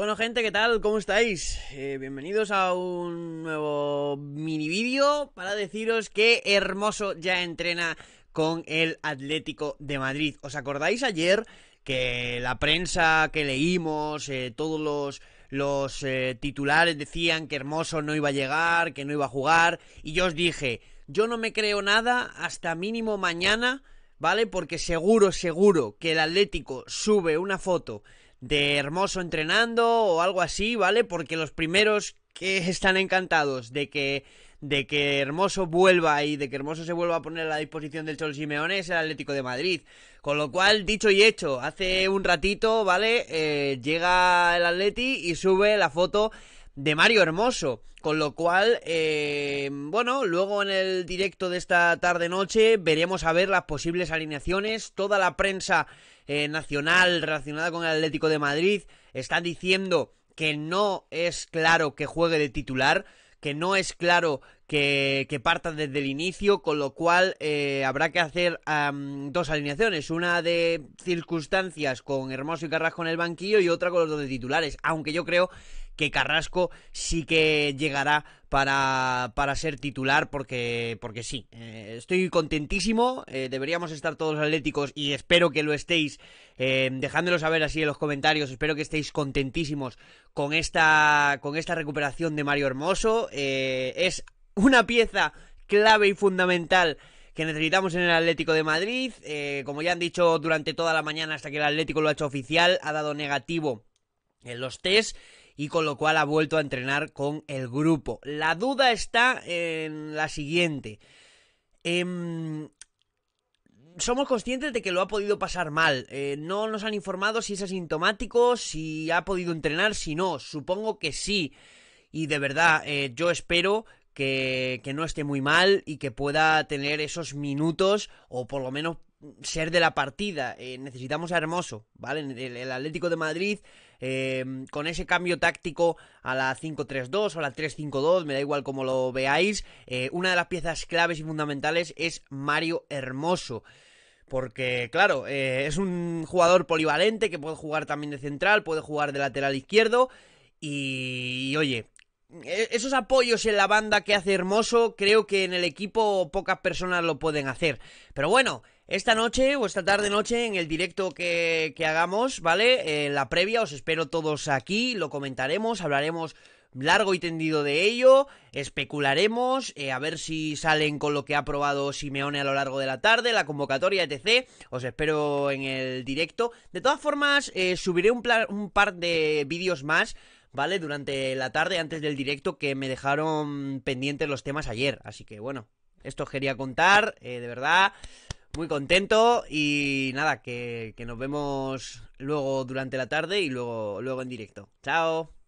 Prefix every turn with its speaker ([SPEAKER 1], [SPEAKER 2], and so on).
[SPEAKER 1] Bueno gente, ¿qué tal? ¿Cómo estáis? Eh, bienvenidos a un nuevo mini vídeo para deciros que Hermoso ya entrena con el Atlético de Madrid. ¿Os acordáis ayer que la prensa que leímos, eh, todos los, eh, titulares decían que Hermoso no iba a llegar, que no iba a jugar? Y yo os dije, yo no me creo nada hasta mínimo mañana, ¿vale? Porque seguro, seguro que el Atlético sube una foto de Hermoso entrenando o algo así, ¿vale? Porque los primeros que están encantados de que de que Hermoso vuelva y de que Hermoso se vuelva a poner a la disposición del Cholo Simeone es el Atlético de Madrid. Con lo cual, dicho y hecho, hace un ratito, ¿vale? Eh, llega el Atleti y sube la foto de Mario Hermoso. Con lo cual, eh, bueno, luego en el directo de esta tarde-noche veremos a ver las posibles alineaciones. Toda la prensa eh, nacional relacionada con el Atlético de Madrid está diciendo que no es claro que juegue de titular, que no es claro que, que parta desde el inicio, con lo cual eh, habrá que hacer dos alineaciones, una de circunstancias con Hermoso y Carrasco en el banquillo y otra con los dos de titulares, aunque yo creo que Carrasco sí que llegará para, ser titular porque, porque sí. Eh, estoy contentísimo, eh, deberíamos estar todos atléticos y espero que lo estéis, eh, dejándolos saber así en los comentarios, espero que estéis contentísimos con esta, con esta recuperación de Mario Hermoso. es una pieza clave y fundamental que necesitamos en el Atlético de Madrid. como ya han dicho durante toda la mañana hasta que el Atlético lo ha hecho oficial, ha dado negativo en los test y con lo cual ha vuelto a entrenar con el grupo. La duda está en la siguiente. Em, somos conscientes de que lo ha podido pasar mal. Eh, no nos han informado si es asintomático, si ha podido entrenar, si no. Supongo que sí. Y de verdad, eh, yo espero que, que, no esté muy mal y que pueda tener esos minutos o por lo menos ser de la partida. Eh, necesitamos a Hermoso, ¿vale? El, Atlético de Madrid, eh, con ese cambio táctico a la 5-3-2 o a la 3-5-2, me da igual como lo veáis, eh, una de las piezas claves y fundamentales es Mario Hermoso. Porque, claro, es un jugador polivalente que puede jugar también de central, puede jugar de lateral izquierdo. y oye, e, esos apoyos en la banda que hace Hermoso, creo que en el equipo pocas personas lo pueden hacer. Pero bueno, esta noche o esta tarde noche en el directo que, hagamos, ¿vale? En eh, la previa os espero todos aquí, lo comentaremos, hablaremos largo y tendido de ello, especularemos, eh, a ver si salen con lo que ha probado Simeone a lo largo de la tarde, la convocatoria, etc. Os espero en el directo. De todas formas, eh, subiré un, un par de vídeos más ¿vale? Durante la tarde, antes del directo, que me dejaron pendientes los temas ayer. Así que bueno, esto quería contar, eh, de verdad. Muy contento y nada, que, que, nos vemos luego durante la tarde y luego, luego en directo. Chao.